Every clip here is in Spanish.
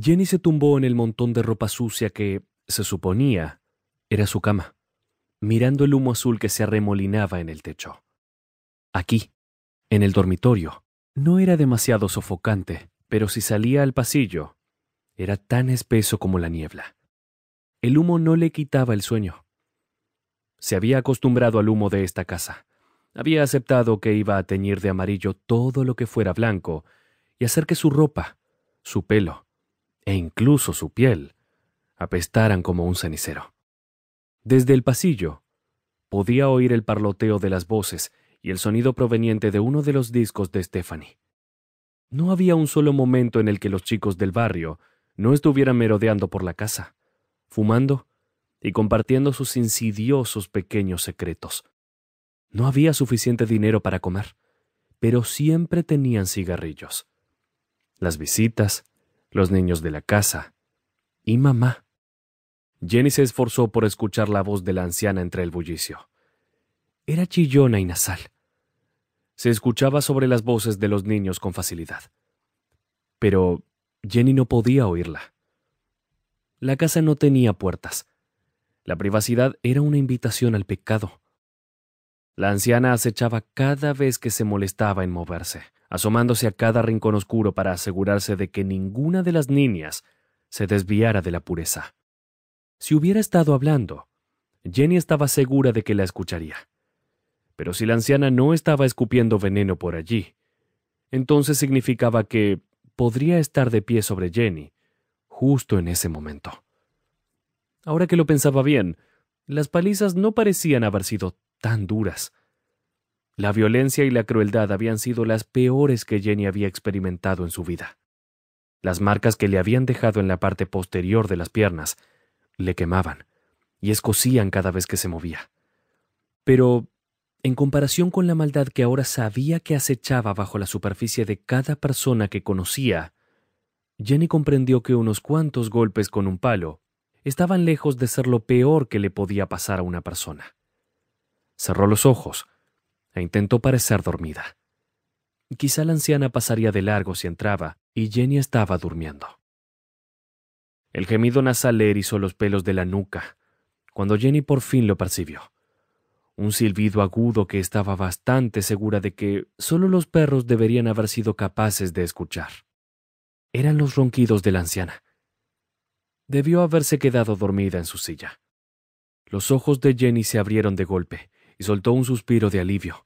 Jenny se tumbó en el montón de ropa sucia que, se suponía, era su cama, mirando el humo azul que se arremolinaba en el techo. Aquí, en el dormitorio, no era demasiado sofocante, pero si salía al pasillo, era tan espeso como la niebla. El humo no le quitaba el sueño. Se había acostumbrado al humo de esta casa. Había aceptado que iba a teñir de amarillo todo lo que fuera blanco y hacer que su ropa, su pelo, e incluso su piel apestaran como un cenicero. Desde el pasillo, podía oír el parloteo de las voces y el sonido proveniente de uno de los discos de Stephanie. No había un solo momento en el que los chicos del barrio no estuvieran merodeando por la casa, fumando y compartiendo sus insidiosos pequeños secretos. No había suficiente dinero para comer, pero siempre tenían cigarrillos. Las visitas, los niños de la casa y mamá. Jenny se esforzó por escuchar la voz de la anciana entre el bullicio. Era chillona y nasal. Se escuchaba sobre las voces de los niños con facilidad. Pero Jenny no podía oírla. La casa no tenía puertas. La privacidad era una invitación al pecado. La anciana acechaba cada vez que se molestaba en moverse, asomándose a cada rincón oscuro para asegurarse de que ninguna de las niñas se desviara de la pureza. Si hubiera estado hablando, Jenny estaba segura de que la escucharía. Pero si la anciana no estaba escupiendo veneno por allí, entonces significaba que podría estar de pie sobre Jenny, justo en ese momento. Ahora que lo pensaba bien, las palizas no parecían haber sido tan duras. La violencia y la crueldad habían sido las peores que Jenny había experimentado en su vida. Las marcas que le habían dejado en la parte posterior de las piernas le quemaban y escocían cada vez que se movía. Pero, en comparación con la maldad que ahora sabía que acechaba bajo la superficie de cada persona que conocía, Jenny comprendió que unos cuantos golpes con un palo estaban lejos de ser lo peor que le podía pasar a una persona cerró los ojos e intentó parecer dormida. Quizá la anciana pasaría de largo si entraba, y Jenny estaba durmiendo. El gemido nasal le erizó los pelos de la nuca, cuando Jenny por fin lo percibió. Un silbido agudo que estaba bastante segura de que solo los perros deberían haber sido capaces de escuchar. Eran los ronquidos de la anciana. Debió haberse quedado dormida en su silla. Los ojos de Jenny se abrieron de golpe, y soltó un suspiro de alivio.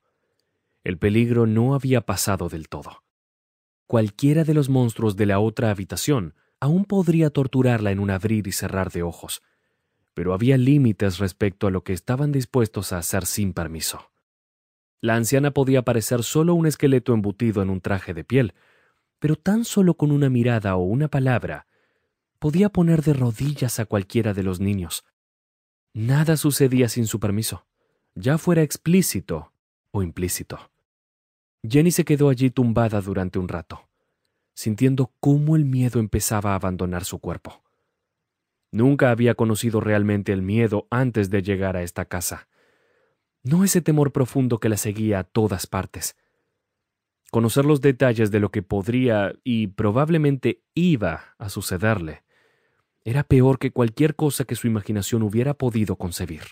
El peligro no había pasado del todo. Cualquiera de los monstruos de la otra habitación aún podría torturarla en un abrir y cerrar de ojos, pero había límites respecto a lo que estaban dispuestos a hacer sin permiso. La anciana podía parecer solo un esqueleto embutido en un traje de piel, pero tan solo con una mirada o una palabra podía poner de rodillas a cualquiera de los niños. Nada sucedía sin su permiso ya fuera explícito o implícito. Jenny se quedó allí tumbada durante un rato, sintiendo cómo el miedo empezaba a abandonar su cuerpo. Nunca había conocido realmente el miedo antes de llegar a esta casa. No ese temor profundo que la seguía a todas partes. Conocer los detalles de lo que podría y probablemente iba a sucederle era peor que cualquier cosa que su imaginación hubiera podido concebir.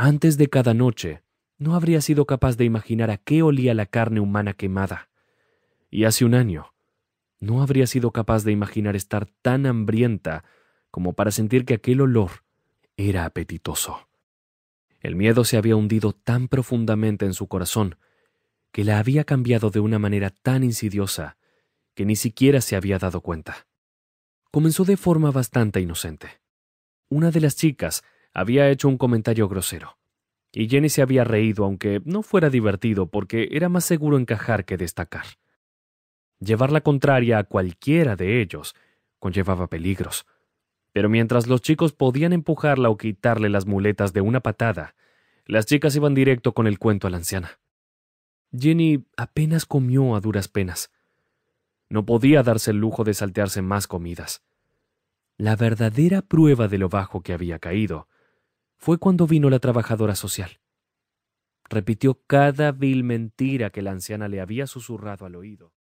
Antes de cada noche, no habría sido capaz de imaginar a qué olía la carne humana quemada. Y hace un año, no habría sido capaz de imaginar estar tan hambrienta como para sentir que aquel olor era apetitoso. El miedo se había hundido tan profundamente en su corazón que la había cambiado de una manera tan insidiosa que ni siquiera se había dado cuenta. Comenzó de forma bastante inocente. Una de las chicas había hecho un comentario grosero. Y Jenny se había reído, aunque no fuera divertido, porque era más seguro encajar que destacar. Llevar la contraria a cualquiera de ellos conllevaba peligros. Pero mientras los chicos podían empujarla o quitarle las muletas de una patada, las chicas iban directo con el cuento a la anciana. Jenny apenas comió a duras penas. No podía darse el lujo de saltearse más comidas. La verdadera prueba de lo bajo que había caído fue cuando vino la trabajadora social. Repitió cada vil mentira que la anciana le había susurrado al oído.